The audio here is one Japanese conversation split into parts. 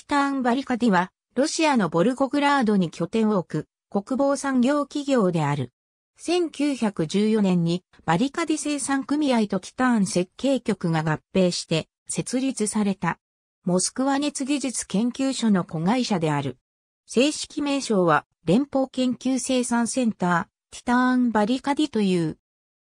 キターン・バリカディは、ロシアのボルゴグラードに拠点を置く国防産業企業である。1914年にバリカディ生産組合とキターン設計局が合併して設立された。モスクワ熱技術研究所の子会社である。正式名称は連邦研究生産センター、ティターンバリカディという。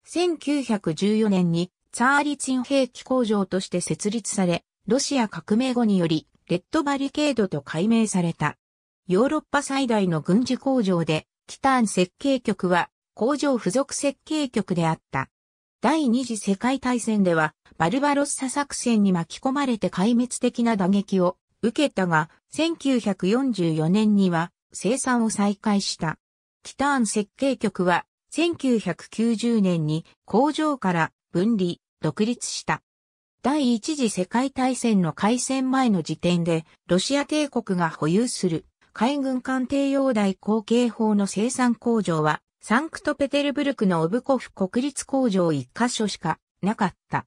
1914年にツァーリツィン兵器工場として設立され、ロシア革命後によりレッドバリケードと改名された。ヨーロッパ最大の軍事工場で、キターン設計局は工場付属設計局であった。第二次世界大戦では、バルバロッサ作戦に巻き込まれて壊滅的な打撃を受けたが、1944年には生産を再開した。キターン設計局は、1990年に工場から分離、独立した。第一次世界大戦の開戦前の時点で、ロシア帝国が保有する海軍艦艇用台後継砲の生産工場は、サンクトペテルブルクのオブコフ国立工場一箇所しかなかった。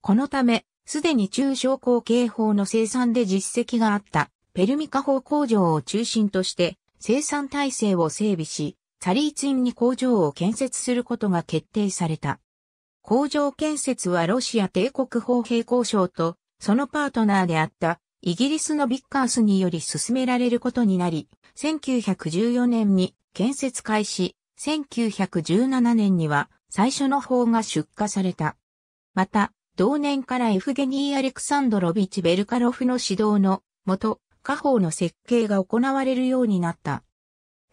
このため、すでに中小後継砲の生産で実績があったペルミカ砲工場を中心として生産体制を整備し、サリーツインに工場を建設することが決定された。工場建設はロシア帝国砲兵交渉と、そのパートナーであったイギリスのビッカースにより進められることになり、1914年に建設開始、1917年には最初の砲が出荷された。また、同年からエフゲニー・アレクサンドロビチ・ベルカロフの指導の元、火砲の設計が行われるようになった。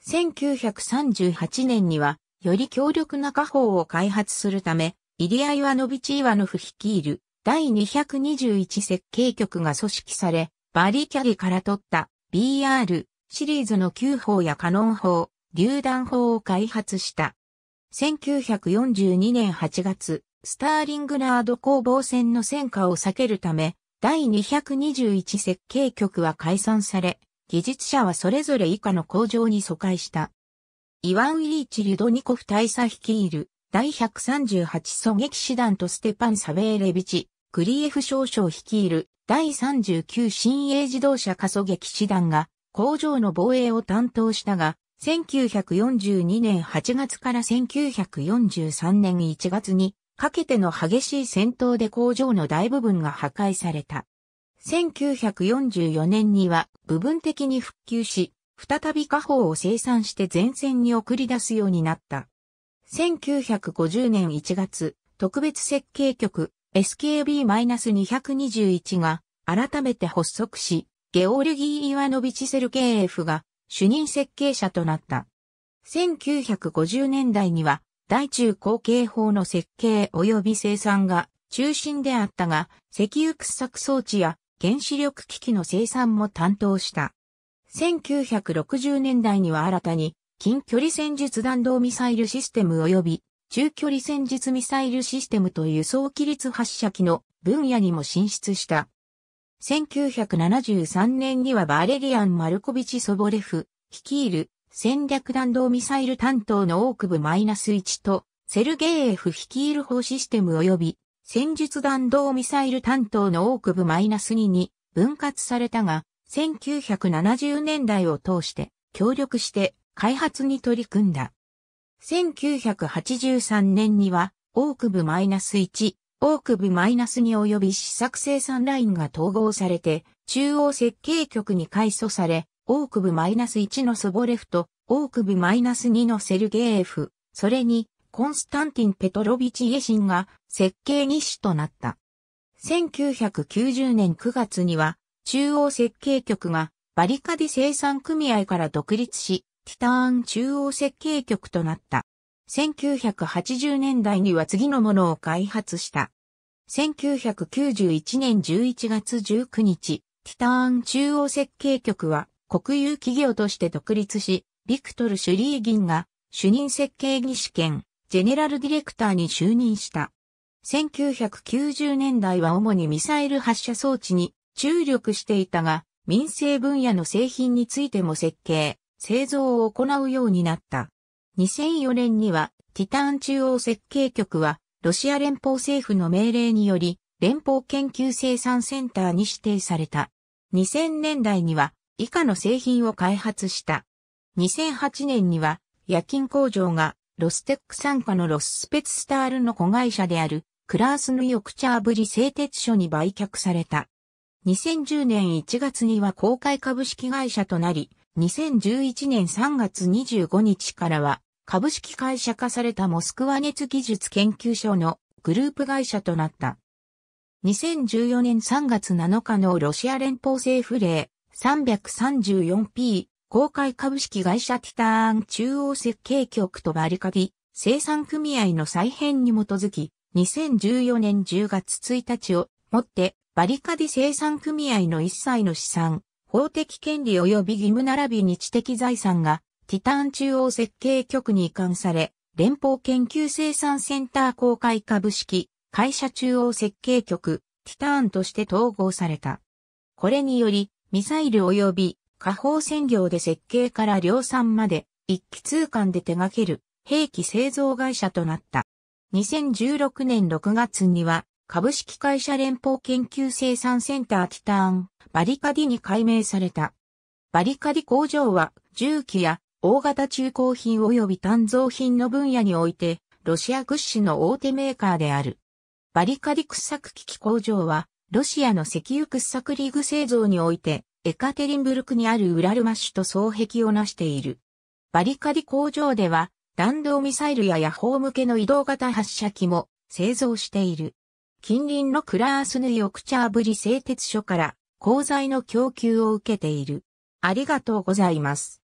1938年には、より強力な火砲を開発するため、イリア・イワノビチ・イワノフ率いる第221設計局が組織され、バリキャリから取った BR シリーズの9砲やカノン砲、榴弾砲を開発した。1942年8月、スターリングラード攻防戦の戦火を避けるため、第221設計局は解散され、技術者はそれぞれ以下の工場に疎開した。イワン・イリーチ・リュドニコフ大佐率いる第138狙撃師団とステパン・サベーレビチ、クリエフ少将率いる第39新鋭自動車加速撃師団が工場の防衛を担当したが、1942年8月から1943年1月にかけての激しい戦闘で工場の大部分が破壊された。1944年には部分的に復旧し、再び家宝を生産して前線に送り出すようになった。1950年1月、特別設計局 SKB-221 が改めて発足し、ゲオルギー・イワノビチ・セル KF が主任設計者となった。1950年代には、大中後継法の設計及び生産が中心であったが、石油掘削装置や原子力機器の生産も担当した。1960年代には新たに近距離戦術弾道ミサイルシステム及び中距離戦術ミサイルシステムという早期率発射機の分野にも進出した。1973年にはバーレリアン・マルコビチ・ソボレフ、率いる戦略弾道ミサイル担当のオークス -1 と、セルゲーエフ率いる砲システム及び戦術弾道ミサイル担当のオークス -2 に分割されたが、1970年代を通して協力して開発に取り組んだ。1983年には、オークブ -1、オークブ -2 及び試作生産ラインが統合されて、中央設計局に改組され、オークブ -1 のソボレフと、オークブ -2 のセルゲーフ、それに、コンスタンティン・ペトロビチ・イェシンが設計技師となった。1990年9月には、中央設計局がバリカディ生産組合から独立し、ティターン中央設計局となった。1980年代には次のものを開発した。1991年11月19日、ティターン中央設計局は国有企業として独立し、ビクトル・シュリーギンが主任設計技師兼ジェネラルディレクターに就任した。1990年代は主にミサイル発射装置に注力していたが、民生分野の製品についても設計、製造を行うようになった。2004年にはティターン中央設計局はロシア連邦政府の命令により連邦研究生産センターに指定された。2000年代には以下の製品を開発した。2008年には夜勤工場がロステック参加のロススペツスタールの子会社であるクラースヌヨクチャーブリ製鉄所に売却された。2010年1月には公開株式会社となり、2011年3月25日からは、株式会社化されたモスクワ熱技術研究所のグループ会社となった。2014年3月7日のロシア連邦政府令 334P 公開株式会社ティターン中央設計局とバリカディ生産組合の再編に基づき2014年10月1日をもってバリカディ生産組合の一切の資産法的権利及び義務並びに知的財産が、ティターン中央設計局に移管され、連邦研究生産センター公開株式、会社中央設計局、ティターンとして統合された。これにより、ミサイル及び下方専業で設計から量産まで、一気通貫で手掛ける兵器製造会社となった。2016年6月には、株式会社連邦研究生産センターティターン、バリカディに改名された。バリカディ工場は、重機や大型中古品及び単造品の分野において、ロシア屈指の大手メーカーである。バリカディ掘削機器工場は、ロシアの石油掘削リーグ製造において、エカテリンブルクにあるウラルマッシュと双璧を成している。バリカディ工場では、弾道ミサイルやヤホー向けの移動型発射機も製造している。近隣のクラースヌイオクチャーブリ製鉄所から鋼材の供給を受けている。ありがとうございます。